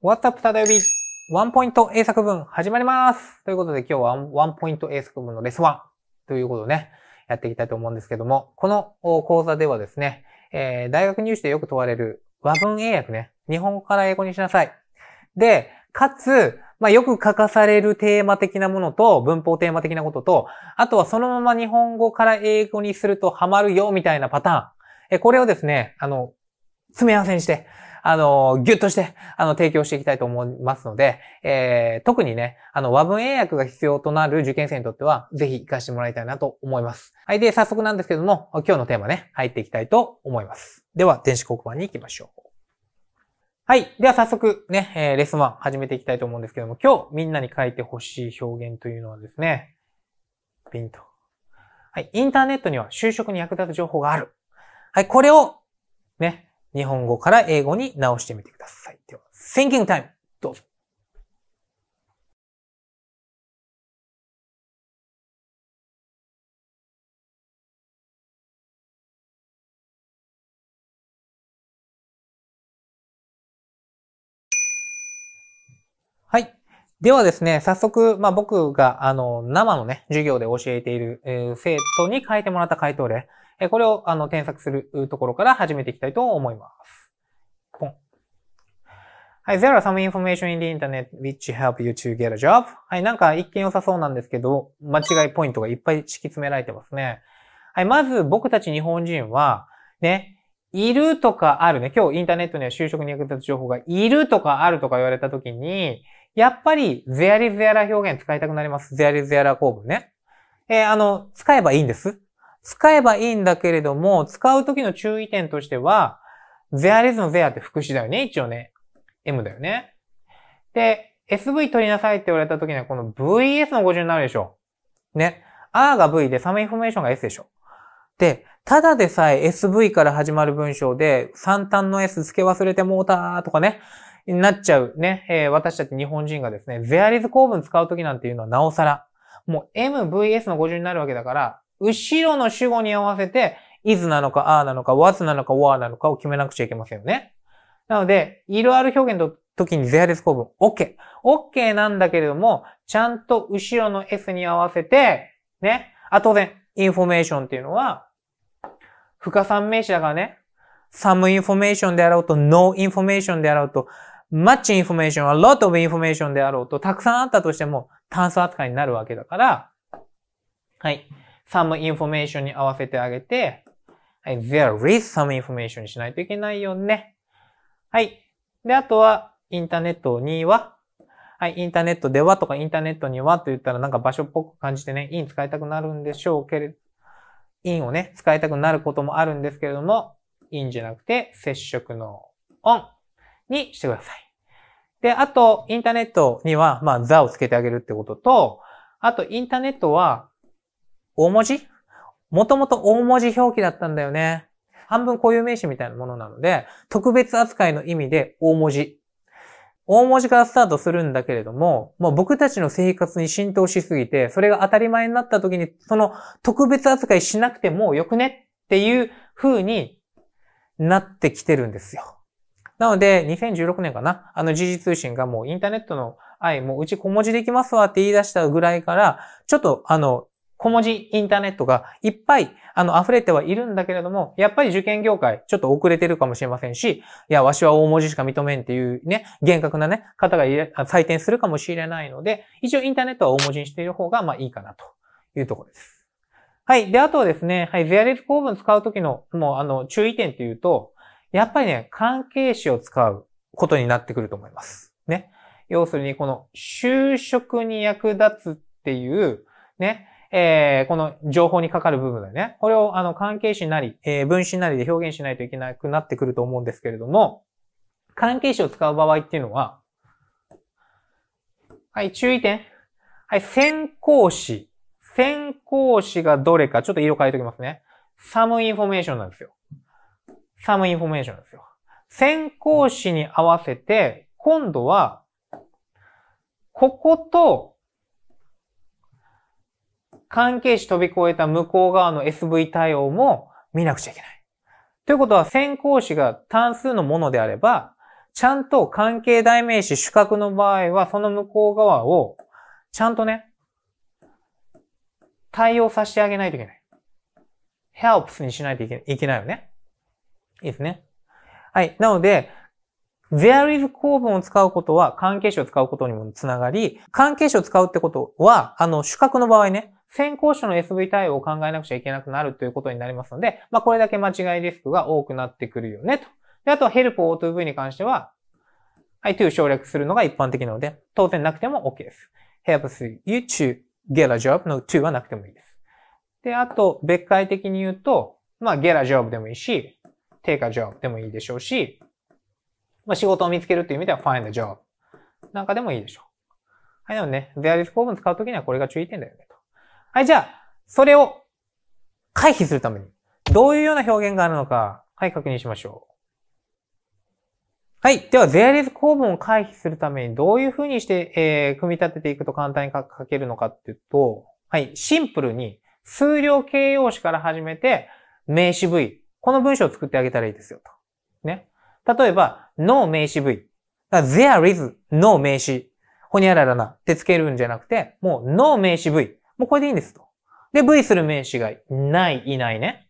What's up, ただよびワンポイント英作文始まりますということで今日はワンポイント英作文のレッスン1ということをね、やっていきたいと思うんですけども、この講座ではですね、えー、大学入試でよく問われる和文英訳ね、日本語から英語にしなさい。で、かつ、まあ、よく書かされるテーマ的なものと、文法テーマ的なことと、あとはそのまま日本語から英語にするとハマるよ、みたいなパターン。え、これをですね、あの、詰め合わせにして、あの、ギュッとして、あの、提供していきたいと思いますので、えー、特にね、あの、和文英訳が必要となる受験生にとっては、ぜひ活かしてもらいたいなと思います。はい、で、早速なんですけども、今日のテーマね、入っていきたいと思います。では、電子黒板に行きましょう。はい。では早速ね、えー、レッスン1始めていきたいと思うんですけども、今日みんなに書いてほしい表現というのはですね、ピンと。はい。インターネットには就職に役立つ情報がある。はい。これを、ね、日本語から英語に直してみてください。では、thinking time! どうぞ。はい。ではですね、早速、まあ、僕が、あの、生のね、授業で教えている、えー、生徒に書いてもらった回答例、えこれをあの添削するところから始めていきたいと思います。ポン。はい、there are some information in the internet which help you to get a job. はい、なんか一見良さそうなんですけど、間違いポイントがいっぱい敷き詰められてますね。はい、まず僕たち日本人は、ね、いるとかあるね。今日インターネットには就職に役立つ情報がいるとかあるとか言われたときに、やっぱりゼアリゼアラ表現使いたくなります。ゼアリゼアラ構文ね。えー、あの、使えばいいんです。使えばいいんだけれども、使うときの注意点としては、there is の there って副詞だよね、一応ね。m だよね。で、SV 取りなさいって言われた時には、この VS の語順になるでしょ。ね。R が V で、サムインフォメーションが S でしょ。で、ただでさえ SV から始まる文章で、三端の S 付け忘れてもうたーとかね、なっちゃうね、えー、私たち日本人がですね、there is 構文使うときなんていうのはなおさら、もう MVS の語順になるわけだから、後ろの主語に合わせて、is なのか are なのか was なのか were なのかを決めなくちゃいけませんよね。なので、いろある表現の時にゼアレス公文 OK。OK なんだけれども、ちゃんと後ろの s に合わせて、ね。あ、当然、インフォメーションっていうのは、不可算名詞だからね、some information であろうと、no information であろうと、much information、a lot of information であろうと、たくさんあったとしても単数扱いになるわけだから、はい。some information に合わせてあげて、はい、there is some information にしないといけないよね。はい。で、あとは、インターネットには、はい、インターネットではとかインターネットにはと言ったらなんか場所っぽく感じてね、in 使いたくなるんでしょうけれど、in をね、使いたくなることもあるんですけれども、in じゃなくて接触の on にしてください。で、あと、インターネットには、まあ、the をつけてあげるってことと、あと、インターネットは、大文字もともと大文字表記だったんだよね。半分固有名詞みたいなものなので、特別扱いの意味で大文字。大文字からスタートするんだけれども、もう僕たちの生活に浸透しすぎて、それが当たり前になった時に、その特別扱いしなくてもよくねっていう風になってきてるんですよ。なので、2016年かなあの時事通信がもうインターネットの愛、もううち小文字できますわって言い出したぐらいから、ちょっとあの、小文字インターネットがいっぱい、あの、溢れてはいるんだけれども、やっぱり受験業界、ちょっと遅れてるかもしれませんし、いや、わしは大文字しか認めんっていうね、厳格なね、方が採点するかもしれないので、一応インターネットは大文字にしている方が、まあいいかなというところです。はい。で、あとはですね、はい、ゼアレス構文使うときの、もう、あの、注意点というと、やっぱりね、関係詞を使うことになってくると思います。ね。要するに、この、就職に役立つっていう、ね、えー、この情報にかかる部分だよね、これをあの関係詞なり、えー、分詞なりで表現しないといけなくなってくると思うんですけれども、関係詞を使う場合っていうのは、はい、注意点。はい、先行詞。先行詞がどれか、ちょっと色変えておきますね。サムインフォメーションなんですよ。サムインフォメーションなんですよ。先行詞に合わせて、今度は、ここと、関係値飛び越えた向こう側の SV 対応も見なくちゃいけない。ということは先行詞が単数のものであれば、ちゃんと関係代名詞主格の場合は、その向こう側を、ちゃんとね、対応させてあげないといけない。helps にしないといけないよね。いいですね。はい。なので、there is 構文を使うことは関係詞を使うことにもつながり、関係詞を使うってことは、あの、主格の場合ね、先行種の SV 対応を考えなくちゃいけなくなるということになりますので、まあ、これだけ間違いリスクが多くなってくるよね、と。で、あとはヘルプ O2V に関しては、はい、to 省略するのが一般的なので、当然なくても OK です。helps you to get a job の to はなくてもいいです。で、あと、別解的に言うと、まあ、get a job でもいいし、take a job でもいいでしょうし、まあ、仕事を見つけるという意味では find a job なんかでもいいでしょう。はい、でもね、there is 構文使うときにはこれが注意点だよね。はい、じゃあ、それを回避するために、どういうような表現があるのか、はい、確認しましょう。はい。では、there is 構文を回避するためにどういうふうにして、えー、組み立てていくと簡単に書けるのかっていうと、はい。シンプルに、数量形容詞から始めて、名詞部位。この文章を作ってあげたらいいですよ、と。ね。例えば、no 名詞部位。there is no 名詞。ほにゃららなってつけるんじゃなくて、もう no 名詞部位。もうこれでいいんですと。で、V する名詞がない、いないね。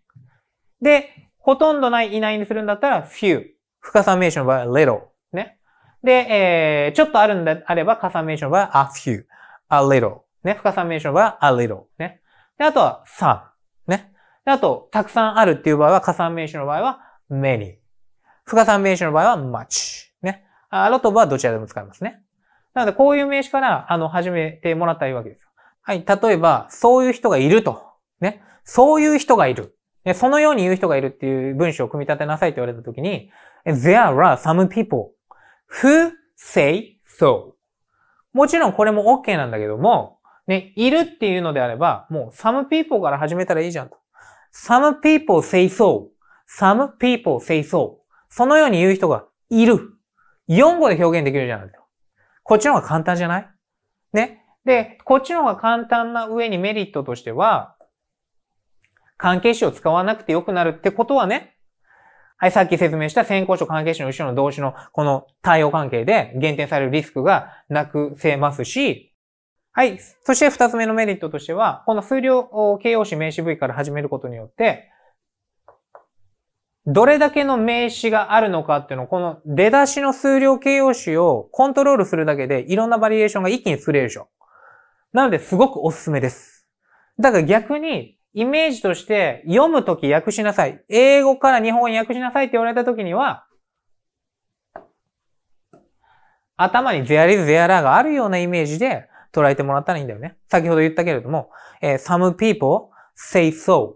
で、ほとんどない、いないにするんだったら few。不加算名詞の場合は little。ね。で、えー、ちょっとあるんであれば、加算名詞の場合は a few。a little。ね。不加算名詞の場合は a little。ね。で、あとは some。ね。で、あと、たくさんあるっていう場合は、加算名詞の場合は many。不加算名詞の場合は much。ね。あ、l とはどちらでも使えますね。なので、こういう名詞から、あの、始めてもらったらいいわけです。はい。例えば、そういう人がいると。ね。そういう人がいる。ね、そのように言う人がいるっていう文章を組み立てなさいって言われたときに、There are some people who say so. もちろんこれも OK なんだけども、ね、いるっていうのであれば、もう some people から始めたらいいじゃんと。some people say so.some people say so. そのように言う人がいる。4語で表現できるじゃないですか。こっちの方が簡単じゃないね。で、こっちの方が簡単な上にメリットとしては、関係詞を使わなくてよくなるってことはね、はい、さっき説明した先行書関係詞の後ろの動詞のこの対応関係で減点されるリスクがなくせますし、はい。そして二つ目のメリットとしては、この数量形容詞名詞部位から始めることによって、どれだけの名詞があるのかっていうのを、この出だしの数量形容詞をコントロールするだけで、いろんなバリエーションが一気に作れるでしょ。なので、すごくおすすめです。だから逆に、イメージとして、読むとき訳しなさい。英語から日本語に訳しなさいって言われたときには、頭にゼアリズ、ゼアラーがあるようなイメージで捉えてもらったらいいんだよね。先ほど言ったけれども、えー、some people say so.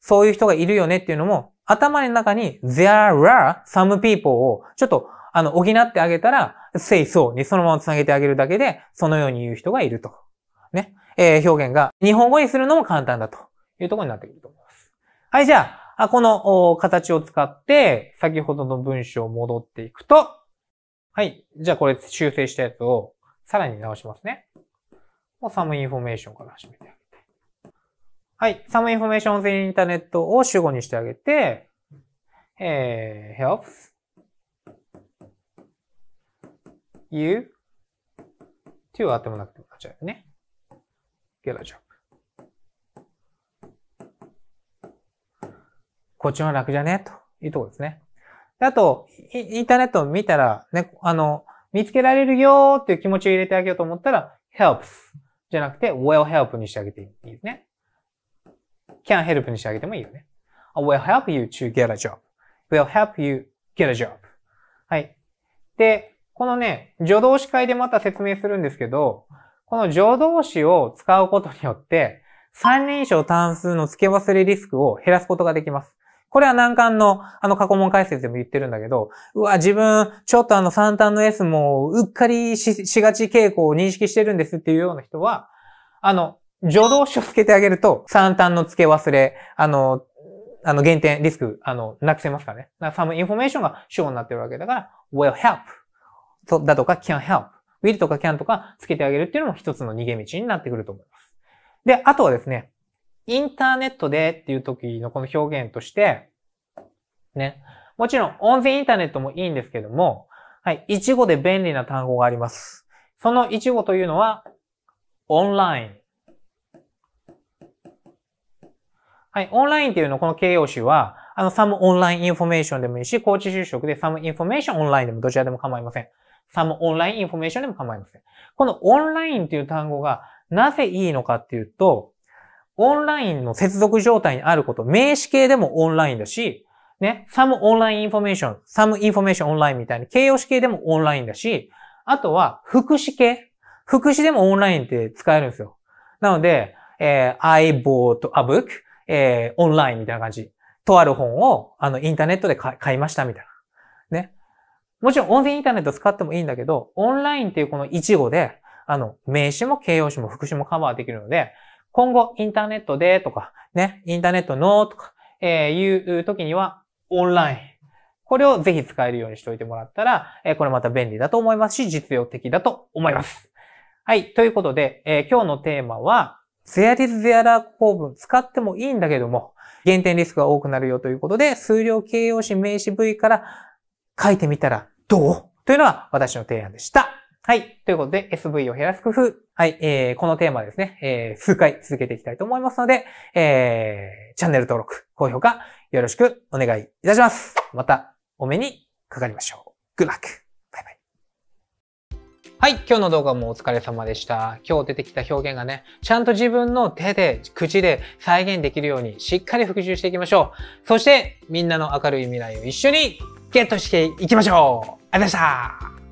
そういう人がいるよねっていうのも、頭の中に there are some people をちょっとあの補ってあげたら say so にそのまま繋げてあげるだけで、そのように言う人がいると。ね、えー、表現が日本語にするのも簡単だというところになってくると思います。はい、じゃあ、この形を使って、先ほどの文章を戻っていくと、はい、じゃあこれ修正したやつをさらに直しますね。もうサムインフォメーションから始めてあげて。はい、サムインフォメーション全インターネットを主語にしてあげて、えー、helps you to はあってもなくてもなちゃうよね。gelacak. こっちは楽じゃねというところですね。であと、インターネットを見たら、ね、あの、見つけられるよーっていう気持ちを入れてあげようと思ったら、helps じゃなくて will help にしてあげていいですね。can help にしてあげてもいいよね。I will help you to get a job.will help you get a job. はい。で、このね、助動詞会でまた説明するんですけど、この助動詞を使うことによって、3人称単数の付け忘れリスクを減らすことができます。これは難関の、あの過去問解説でも言ってるんだけど、うわ、自分、ちょっとあの3単の S もうっかりししがち傾向を認識してるんですっていうような人は、あの、助動詞をつけてあげると、3単の付け忘れ、あの、あの、減点、リスク、あの、なくせますからね。だから、ンフォメーションが主語になってるわけだから、will help だとか can help will とか can とかつけてあげるっていうのも一つの逃げ道になってくると思います。で、あとはですね、インターネットでっていう時のこの表現として、ね、もちろん、音声インターネットもいいんですけども、はい、一語で便利な単語があります。その一語というのは、オンライン。はい、オンラインっていうのこの形容詞は、あの、サムオンラインインフォメーションでもいいし、コーチ就職でサムインフォメーションオンラインでもどちらでも構いません。サムオンラインインフォメーションでも構いません。このオンラインという単語がなぜいいのかっていうと、オンラインの接続状態にあること、名詞形でもオンラインだし、ね、サムオンラインインフォメーション、サムインフォメーションオンラインみたいな形容詞形でもオンラインだし、あとは副詞形。副詞でもオンラインって使えるんですよ。なので、えー、I bought a book, えー、オンラインみたいな感じ。とある本を、あの、インターネットで買いましたみたいな。もちろん音声インターネット使ってもいいんだけど、オンラインっていうこの1語で、あの、名詞も形容詞も副詞もカバーできるので、今後インターネットでとか、ね、インターネットのとか、えー、いう時には、オンライン。これをぜひ使えるようにしておいてもらったら、えー、これまた便利だと思いますし、実用的だと思います。はい。ということで、えー、今日のテーマは、ゼアリスゼアラー構文使ってもいいんだけども、減点リスクが多くなるよということで、数量形容詞名詞部位から書いてみたらどうというのは私の提案でした。はい。ということで、SV を減らす工夫。はい。えー、このテーマですね、えー、数回続けていきたいと思いますので、えー、チャンネル登録、高評価、よろしくお願いいたします。また、お目にかかりましょう。グ l ラックバイバイはい、今日の動画もお疲れ様でした。今日出てきた表現がね、ちゃんと自分の手で、口で再現できるようにしっかり復習していきましょう。そして、みんなの明るい未来を一緒にゲットしていきましょうありがとうございました